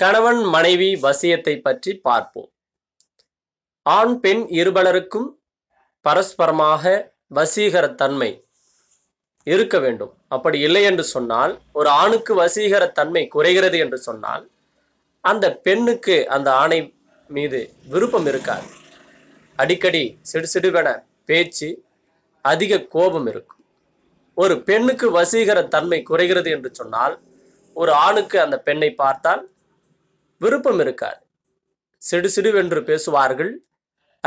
கணவன் மனைவி வசியத்தை பற்றி பார்ப்போம் ஆண் பெண் இருபலருக்கும் பரஸ்பரமாக வசீகர தன்மை இருக்க வேண்டும் அப்படி இல்லை என்று சொன்னால் ஒரு ஆணுக்கு வசீகர தன்மை குறைகிறது என்று சொன்னால் அந்த பெண்ணுக்கு அந்த ஆணை மீது விருப்பம் இருக்காது அடிக்கடி சிடுசிடுவென பேச்சு அதிக கோபம் இருக்கும் ஒரு பெண்ணுக்கு வசீகர தன்மை குறைகிறது என்று சொன்னால் ஒரு ஆணுக்கு அந்த பெண்ணை பார்த்தால் விருப்பம் இருக்காது சிடு சிடுவென்று பேசுவார்கள்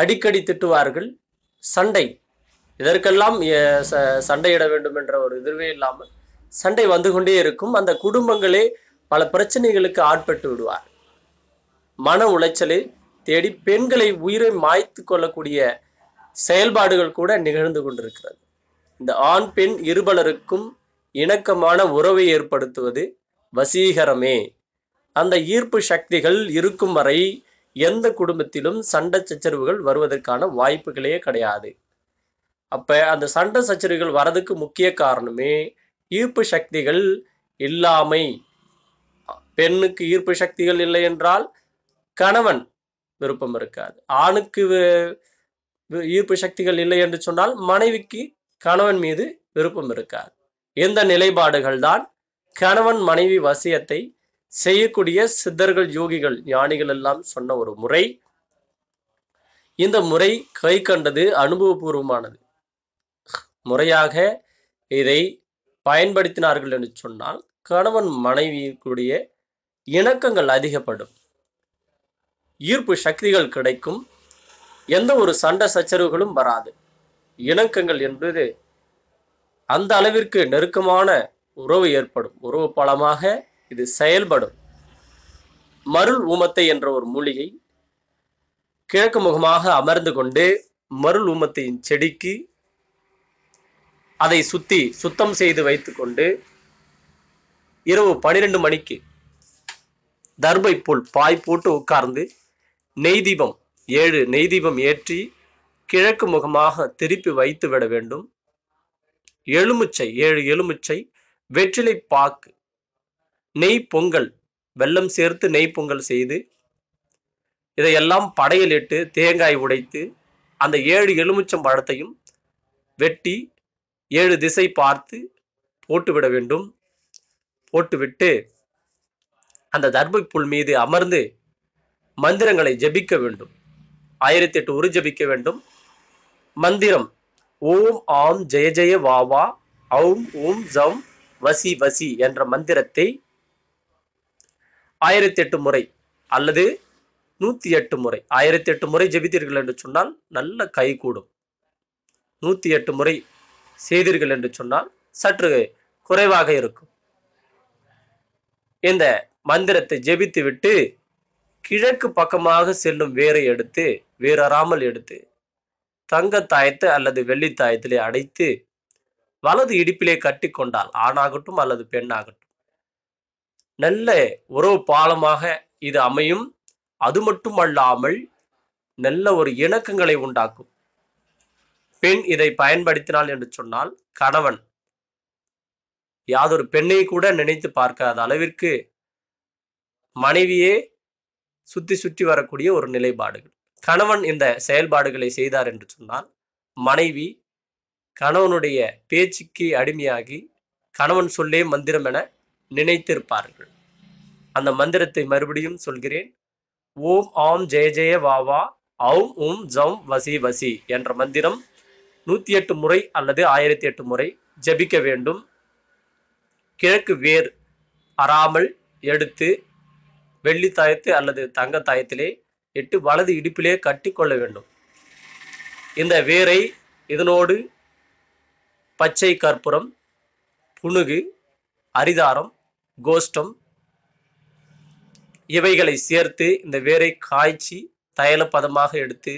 அடிக்கடி திட்டுவார்கள் சண்டை இதற்கெல்லாம் சண்டையிட வேண்டும் என்ற ஒரு இதுவே இல்லாமல் சண்டை வந்து கொண்டே இருக்கும் அந்த குடும்பங்களே பல பிரச்சனைகளுக்கு ஆட்பட்டு விடுவார் மன உளைச்சலை தேடி பெண்களை உயிரை மாய்த்து கொள்ளக்கூடிய செயல்பாடுகள் கூட நிகழ்ந்து கொண்டிருக்கிறது இந்த ஆண் பெண் இருபலருக்கும் இணக்கமான உறவை ஏற்படுத்துவது வசீகரமே அந்த ஈர்ப்பு சக்திகள் இருக்கும் வரை எந்த குடும்பத்திலும் சண்டை சச்சரவுகள் வருவதற்கான வாய்ப்புகளே கிடையாது அப்போ அந்த சண்டை சச்சரவுகள் வரதுக்கு முக்கிய காரணமே ஈர்ப்பு சக்திகள் இல்லாமை பெண்ணுக்கு ஈர்ப்பு சக்திகள் இல்லை என்றால் கணவன் விருப்பம் இருக்காது ஆணுக்கு ஈர்ப்பு சக்திகள் இல்லை என்று சொன்னால் மனைவிக்கு கணவன் மீது விருப்பம் இருக்காது இந்த நிலைப்பாடுகள் தான் கணவன் மனைவி வசியத்தை செய்யக்கூடிய சித்தர்கள் யோகிகள் ஞானிகள் எல்லாம் சொன்ன ஒரு முறை இந்த முறை கை கண்டது அனுபவபூர்வமானது முறையாக இதை பயன்படுத்தினார்கள் என்று சொன்னால் கணவன் மனைவிக்குடைய இணக்கங்கள் அதிகப்படும் ஈர்ப்பு சக்திகள் கிடைக்கும் எந்த ஒரு சண்ட சச்சரவுகளும் வராது இணக்கங்கள் என்பது அந்த அளவிற்கு நெருக்கமான உறவு ஏற்படும் உறவு பலமாக இது செயல்படும் மருள் ஊமத்தை என்ற ஒரு மூலிகை கிழக்கு முகமாக அமர்ந்து கொண்டு மருள் ஊமத்தையின் செடிக்கு அதை சுத்தி சுத்தம் செய்து வைத்துக்கொண்டு இரவு பனிரெண்டு மணிக்கு தர்பை போல் பாய் போட்டு உட்கார்ந்து நெய் தீபம் ஏழு நெய் தீபம் ஏற்றி கிழக்கு முகமாக திருப்பி வைத்து விட வேண்டும் எலுமிச்சை ஏழு எலுமிச்சை வெற்றிலை பாக்கு நெய் பொங்கல் வெல்லம் சேர்த்து நெய் பொங்கல் செய்து இதையெல்லாம் படையலிட்டு தேங்காய் உடைத்து அந்த ஏழு எலுமிச்சம் பழத்தையும் வெட்டி ஏழு திசை பார்த்து போட்டுவிட வேண்டும் போட்டுவிட்டு அந்த தர்பை புல் மீது அமர்ந்து மந்திரங்களை ஜபிக்க வேண்டும் ஆயிரத்தி எட்டு உரு ஜபிக்க வேண்டும் மந்திரம் ஓம் ஆம் ஜெய ஜெய வாவா ஓம் ஓம் ஜம் வசி வசி என்ற மந்திரத்தை ஆயிரத்தி எட்டு முறை அல்லது நூற்றி எட்டு முறை ஆயிரத்தி எட்டு முறை ஜெபித்தீர்கள் என்று சொன்னால் நல்ல கை கூடும் நூற்றி எட்டு முறை செய்தீர்கள் என்று சொன்னால் சற்று குறைவாக இருக்கும் இந்த மந்திரத்தை ஜெபித்து விட்டு கிழக்கு பக்கமாக செல்லும் வேரை எடுத்து வேறறாமல் எடுத்து தங்க தாயத்தை அல்லது வெள்ளி தாயத்திலே அடைத்து வலது இடிப்பிலே கட்டி கொண்டால் ஆணாகட்டும் அல்லது பெண்ணாகட்டும் நல்ல உறவு பாலமாக இது அமையும் அது மட்டுமல்லாமல் நல்ல ஒரு இணக்கங்களை உண்டாக்கும் பெண் இதை பயன்படுத்தினாள் என்று சொன்னால் கணவன் யாதொரு பெண்ணை கூட நினைத்து பார்க்காத அளவிற்கு மனைவியே சுற்றி சுற்றி வரக்கூடிய ஒரு நிலைப்பாடுகள் கணவன் இந்த செயல்பாடுகளை செய்தார் என்று சொன்னால் மனைவி கணவனுடைய பேச்சுக்கு அடிமையாகி கணவன் சொல்லே மந்திரம் என நினைத்திருப்பார்கள் அந்த மந்திரத்தை மறுபடியும் சொல்கிறேன் ஓம் ஆம் ஜெய ஜெய வாவா ஔம் உம் ஜம் வசி வசி என்ற மந்திரம் நூற்றி எட்டு முறை அல்லது ஆயிரத்தி எட்டு முறை ஜபிக்க வேண்டும் கிழக்கு வேர் அறாமல் எடுத்து வெள்ளி தாயத்து அல்லது தங்க தாயத்திலே எட்டு வலது இடுப்பிலே கட்டி கொள்ள வேண்டும் இந்த வேரை இதனோடு பச்சை கற்பூரம் புணுகு அரிதாரம் கோஷ்டம் இவைகளை சேர்த்து இந்த வேரை காய்ச்சி தைல பதமாக எடுத்து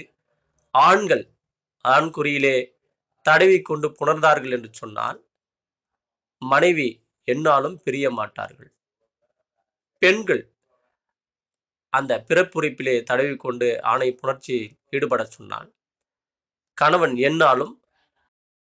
ஆண்கள் ஆண்குறியிலே தடவி கொண்டு புணர்ந்தார்கள் என்று சொன்னால் மனைவி என்னாலும் பிரிய மாட்டார்கள் பெண்கள் அந்த பிறப்புரிப்பிலே தடவி கொண்டு ஆணை புணர்ச்சி ஈடுபட சொன்னால் கணவன் என்னாலும்